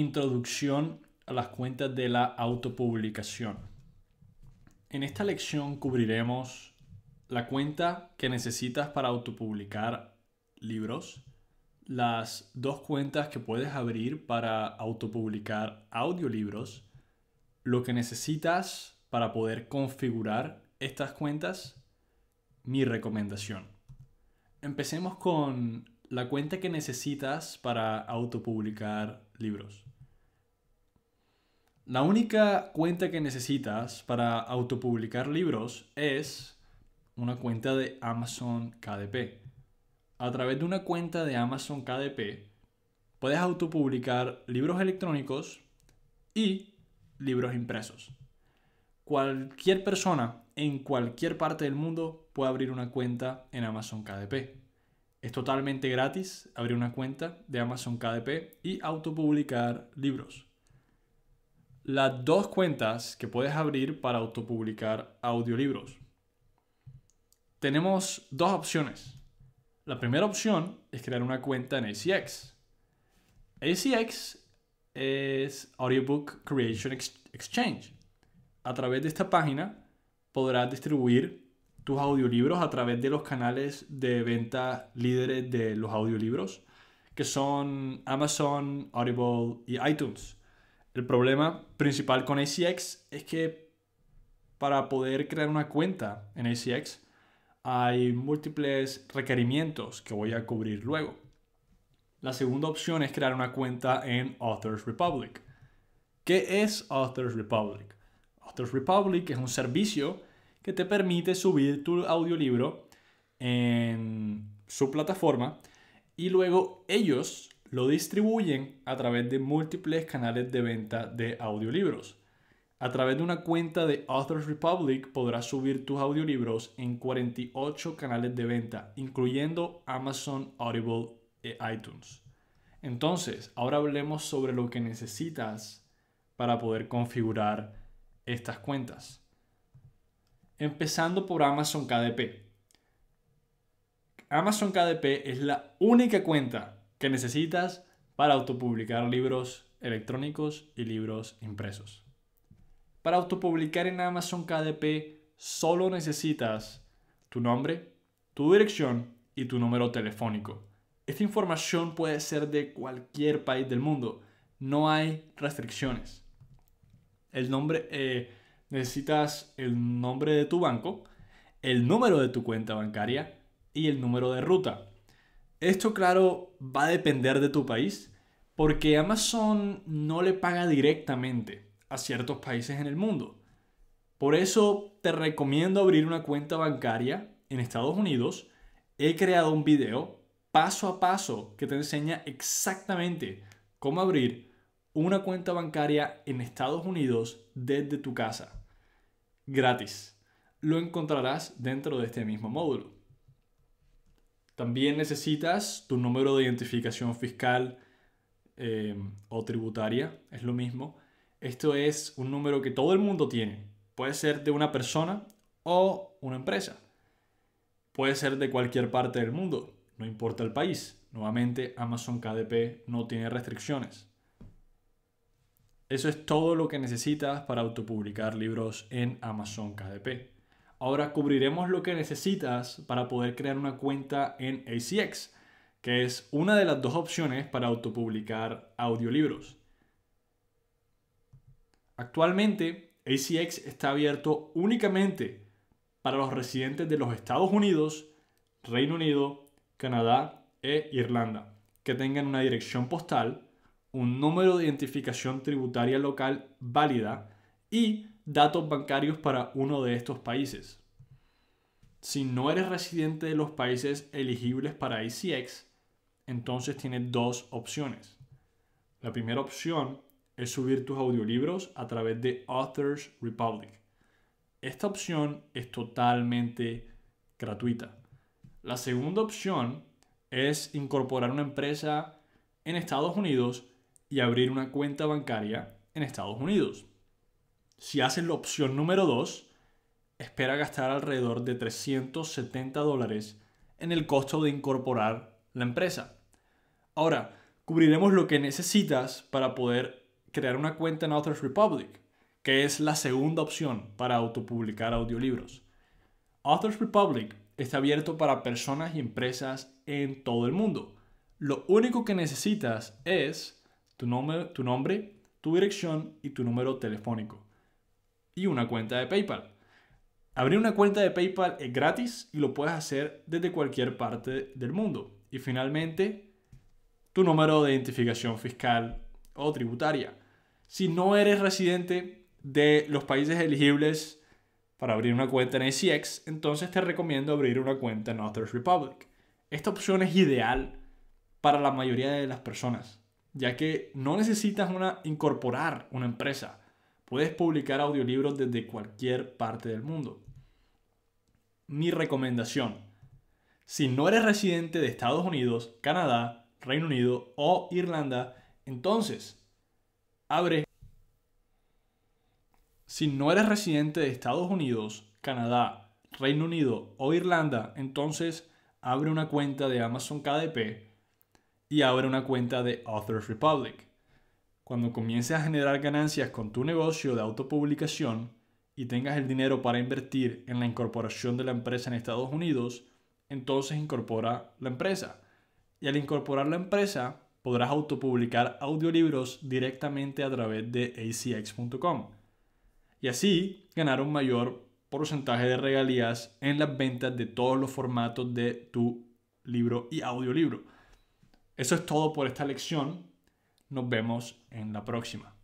Introducción a las cuentas de la autopublicación. En esta lección cubriremos la cuenta que necesitas para autopublicar libros, las dos cuentas que puedes abrir para autopublicar audiolibros, lo que necesitas para poder configurar estas cuentas, mi recomendación. Empecemos con la cuenta que necesitas para autopublicar libros. La única cuenta que necesitas para autopublicar libros es una cuenta de Amazon KDP. A través de una cuenta de Amazon KDP puedes autopublicar libros electrónicos y libros impresos. Cualquier persona en cualquier parte del mundo puede abrir una cuenta en Amazon KDP. Es totalmente gratis abrir una cuenta de Amazon KDP y autopublicar libros. Las dos cuentas que puedes abrir para autopublicar audiolibros. Tenemos dos opciones. La primera opción es crear una cuenta en ACX. ACX es Audiobook Creation Exchange. A través de esta página podrás distribuir tus audiolibros a través de los canales de venta líderes de los audiolibros, que son Amazon, Audible y iTunes. El problema principal con ACX es que para poder crear una cuenta en ACX hay múltiples requerimientos que voy a cubrir luego. La segunda opción es crear una cuenta en Authors Republic. ¿Qué es Authors Republic? Authors Republic es un servicio que te permite subir tu audiolibro en su plataforma y luego ellos lo distribuyen a través de múltiples canales de venta de audiolibros. A través de una cuenta de Authors Republic podrás subir tus audiolibros en 48 canales de venta, incluyendo Amazon, Audible e iTunes. Entonces, ahora hablemos sobre lo que necesitas para poder configurar estas cuentas empezando por Amazon KDP. Amazon KDP es la única cuenta que necesitas para autopublicar libros electrónicos y libros impresos. Para autopublicar en Amazon KDP solo necesitas tu nombre, tu dirección y tu número telefónico. Esta información puede ser de cualquier país del mundo. No hay restricciones. El nombre, eh, necesitas el nombre de tu banco, el número de tu cuenta bancaria y el número de ruta. Esto, claro, va a depender de tu país, porque Amazon no le paga directamente a ciertos países en el mundo. Por eso te recomiendo abrir una cuenta bancaria en Estados Unidos. He creado un video paso a paso que te enseña exactamente cómo abrir una cuenta bancaria en Estados Unidos desde tu casa gratis. Lo encontrarás dentro de este mismo módulo. También necesitas tu número de identificación fiscal em, o tributaria, es lo mismo. Esto es un número que todo el mundo tiene. Puede ser de una persona o una empresa. Puede ser de cualquier parte del mundo, no importa el país. Nuevamente, Amazon KDP no tiene restricciones. Eso es todo lo que necesitas para autopublicar libros en Amazon KDP. Ahora cubriremos lo que necesitas para poder crear una cuenta en ACX, que es una de las dos opciones para autopublicar audiolibros. Actualmente, ACX está abierto únicamente para los residentes de los Estados Unidos, Reino Unido, Canadá e Irlanda, que tengan una dirección postal un número de identificación tributaria local válida y datos bancarios para uno de estos países. Si no eres residente de los países elegibles para ICX, entonces tienes dos opciones. La primera opción es subir tus audiolibros a través de Authors Republic. Esta opción es totalmente gratuita. La segunda opción es incorporar una empresa en Estados Unidos y abrir una cuenta bancaria en Estados Unidos. Si haces la opción número 2, espera gastar alrededor de 370 dólares en el costo de incorporar la empresa. Ahora, cubriremos lo que necesitas para poder crear una cuenta en Authors Republic, que es la segunda opción para autopublicar audiolibros. Authors Republic está abierto para personas y empresas en todo el mundo. Lo único que necesitas es tu, nombre, tu dirección y tu número telefónico. Y una cuenta de PayPal. Abrir una cuenta de PayPal es gratis y lo puedes hacer desde cualquier parte del mundo. Y finalmente, tu número de identificación fiscal o tributaria. Si no eres residente de los países elegibles para abrir una cuenta en ACX, entonces te recomiendo abrir una cuenta en Authors Republic. Esta opción es ideal para la mayoría de las personas ya que no necesitas una, incorporar una empresa. Puedes publicar audiolibros desde cualquier parte del mundo. Mi recomendación. Si no eres residente de Estados Unidos, Canadá, Reino Unido o Irlanda, entonces abre... Si no eres residente de Estados Unidos, Canadá, Reino Unido o Irlanda, entonces abre una cuenta de Amazon KDP y abre una cuenta de Authors Republic. Cuando comiences a generar ganancias con tu negocio de autopublicación y tengas el dinero para invertir en la incorporación de la empresa en Estados Unidos, entonces incorpora la empresa. Y al incorporar la empresa, podrás autopublicar audiolibros directamente a través de acx.com. Y así ganar un mayor porcentaje de regalías en las ventas de todos los formatos de tu libro y audiolibro. Eso es todo por esta lección. Nos vemos en la próxima.